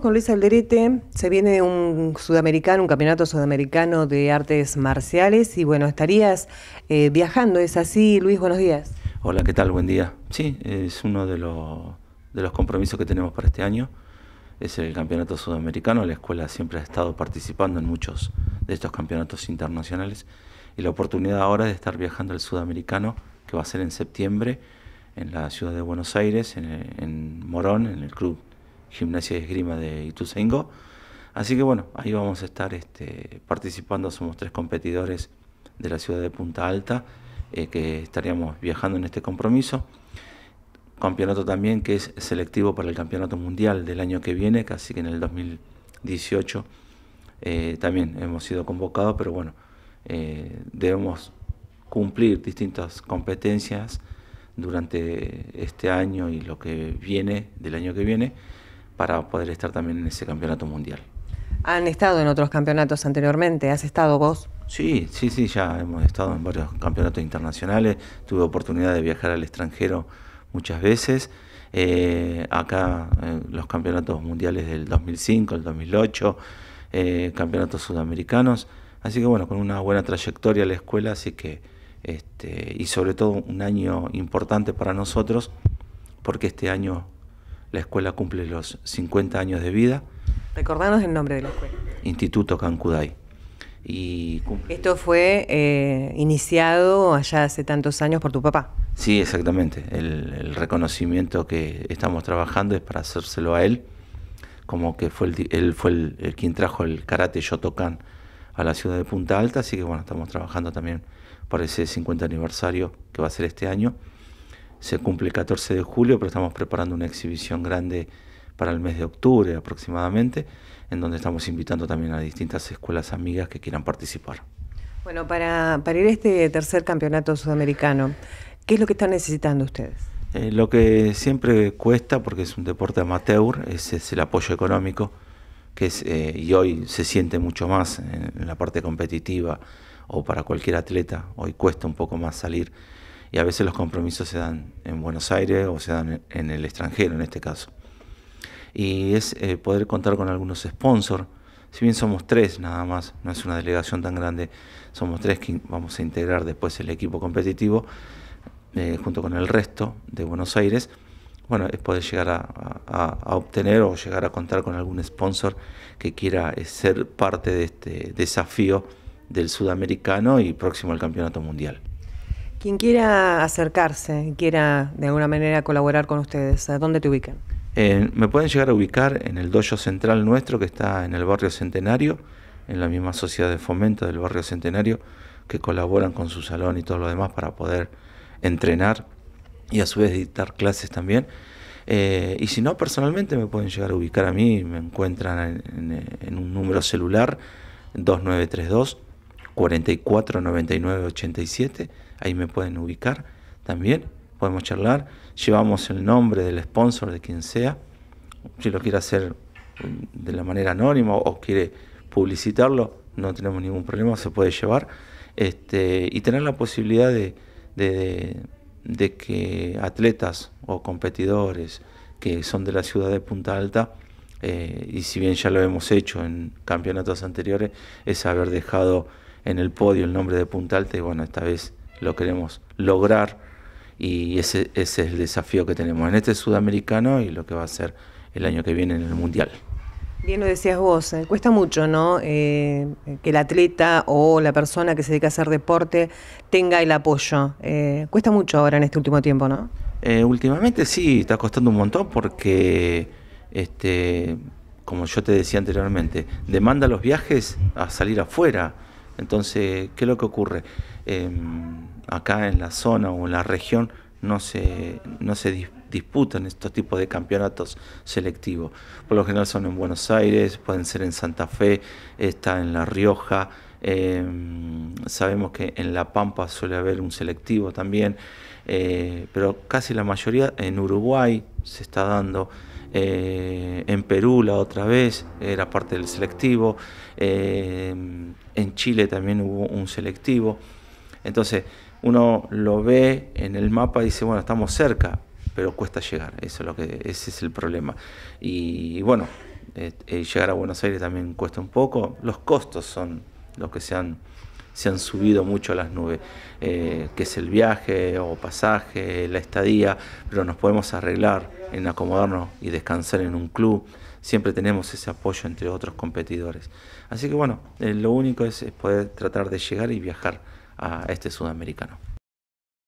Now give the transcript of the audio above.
Con Luis Alderete se viene un sudamericano, un campeonato sudamericano de artes marciales y bueno, estarías eh, viajando, ¿es así Luis? Buenos días. Hola, ¿qué tal? Buen día. Sí, es uno de, los, compromisos que tenemos para este año, es el campeonato sudamericano, la escuela siempre ha estado participando en muchos de estos campeonatos internacionales y la oportunidad ahora de estar viajando al sudamericano que va a ser en septiembre en la ciudad de Buenos Aires, en, en Morón, en el club Gimnasia y Esgrima de Ituzaingó. Así que bueno, ahí vamos a estar este, participando, somos tres competidores de la ciudad de Punta Alta eh, que estaríamos viajando en este compromiso. Campeonato también que es selectivo para el Campeonato Mundial del año que viene, casi que en el 2018 eh, también hemos sido convocados, pero bueno, eh, debemos cumplir distintas competencias durante este año y lo que viene, del año que viene, para poder estar también en ese campeonato mundial. ¿Han estado en otros campeonatos anteriormente? ¿Has estado vos? Sí, sí, sí, ya hemos estado en varios campeonatos internacionales. Tuve oportunidad de viajar al extranjero muchas veces. Eh, acá los campeonatos mundiales del 2005, el 2008, eh, campeonatos sudamericanos. Así que bueno, con una buena trayectoria la escuela, así que, este, y sobre todo un año importante para nosotros, porque este año la escuela cumple los 50 años de vida. Recordanos el nombre de la escuela. Instituto Cancuday. Y Esto fue eh, iniciado allá hace tantos años por tu papá. Sí, exactamente. El, reconocimiento que estamos trabajando es para hacérselo a él, como que fue él fue quien trajo el karate Shotokan a la ciudad de Punta Alta, así que bueno, estamos trabajando también por ese 50 aniversario que va a ser este año se cumple el 14 de julio, pero estamos preparando una exhibición grande para el mes de octubre aproximadamente, en donde estamos invitando también a distintas escuelas amigas que quieran participar. Bueno, para, ir a este tercer campeonato sudamericano, ¿qué es lo que están necesitando ustedes? Eh, lo que siempre cuesta, porque es un deporte amateur, es, el apoyo económico, que es, eh, y hoy se siente mucho más en la parte competitiva o para cualquier atleta, hoy cuesta un poco más salir y a veces los compromisos se dan en Buenos Aires o se dan en el extranjero en este caso. Y es eh, poder contar con algunos sponsors, si bien somos tres nada más, no es una delegación tan grande, somos tres que vamos a integrar después el equipo competitivo eh, junto con el resto de Buenos Aires. Bueno, es poder llegar a obtener o llegar a contar con algún sponsor que quiera eh, ser parte de este desafío del sudamericano y próximo al campeonato mundial. Quien quiera acercarse, quiera de alguna manera colaborar con ustedes, ¿a dónde te ubican? Eh, me pueden llegar a ubicar en el dojo central nuestro que está en el barrio Centenario, en la misma sociedad de fomento del barrio Centenario, que colaboran con su salón y todo lo demás para poder entrenar y a su vez dictar clases también. Eh, y si no, personalmente me pueden llegar a ubicar a mí, me encuentran en un número celular 2932 44 99 87. Ahí me pueden ubicar también. Podemos charlar. Llevamos el nombre del sponsor de quien sea. Si lo quiere hacer mm, de la manera anónima o quiere publicitarlo, no tenemos ningún problema, se puede llevar. Este, y tener la posibilidad de, que atletas o competidores que son de la ciudad de Punta Alta, eh, y si bien ya lo hemos hecho en campeonatos anteriores, es haber dejado en el podio el nombre de Punta y bueno, esta vez lo queremos lograr y ese, es el desafío que tenemos en este sudamericano y lo que va a ser el año que viene en el Mundial. Bien lo decías vos, eh, cuesta mucho, ¿no? Eh, que el atleta o la persona que se dedica a hacer deporte tenga el apoyo. Eh, cuesta mucho ahora en este último tiempo, ¿no? últimamente sí, está costando un montón porque, este, como yo te decía anteriormente, demanda los viajes a salir afuera. Entonces, ¿qué es lo que ocurre? Em, acá en la zona o en la región no se, no se disputan estos tipos de campeonatos selectivos. Por lo general son en Buenos Aires, pueden ser en Santa Fe, está en La Rioja, Em, sabemos que en La Pampa suele haber un selectivo también, eh, pero casi la mayoría en Uruguay se está dando. Eh, en Perú la otra vez era parte del selectivo, em, en Chile también hubo un selectivo. Entonces uno lo ve en el mapa y dice, bueno, estamos cerca, pero cuesta llegar, eso es lo que, ese es el problema. y bueno, eh, llegar a Buenos Aires también cuesta un poco, los costos son los que se han, se han subido mucho a las nubes, eh, que es el viaje o pasaje, la estadía, pero nos podemos arreglar en acomodarnos y descansar en un club. Siempre tenemos ese apoyo entre otros competidores. Así que bueno, eh, lo único es poder tratar de llegar y viajar a este sudamericano.